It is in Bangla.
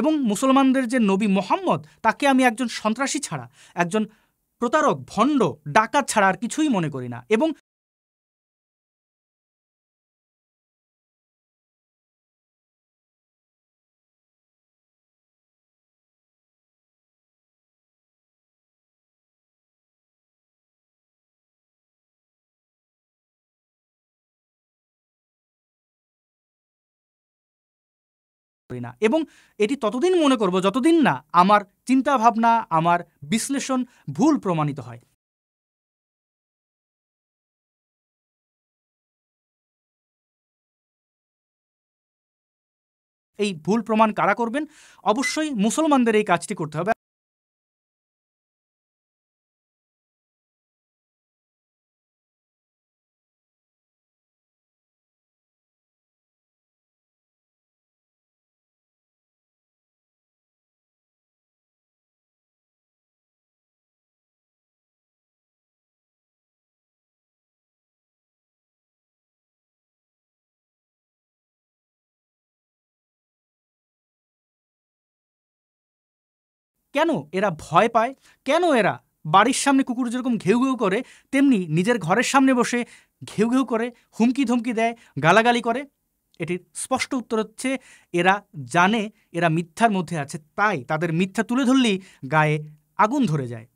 এবং মুসলমানদের যে নবী মোহাম্মদ তাকে আমি একজন সন্ত্রাসী ছাড়া একজন প্রতারক ভণ্ড ডাকাত ছাড়া আর কিছুই মনে করি না এবং করি না এবং এটি ততদিন মনে করব যতদিন না আমার চিন্তা ভাবনা আমার বিশ্লেষণ ভুল প্রমাণিত হয় এই ভুল প্রমাণ কারা করবেন অবশ্যই মুসলমানদের এই কাজটি করতে হবে কেন এরা ভয় পায় কেন এরা বাড়ির সামনে কুকুর যেরকম ঘেউ ঘেউ করে তেমনি নিজের ঘরের সামনে বসে ঘেউ ঘেউ করে হুমকি ধমকি দেয় গালাগালি করে এটির স্পষ্ট উত্তর হচ্ছে এরা জানে এরা মিথ্যার মধ্যে আছে তাই তাদের মিথ্যা তুলে ধরলেই গায়ে আগুন ধরে যায়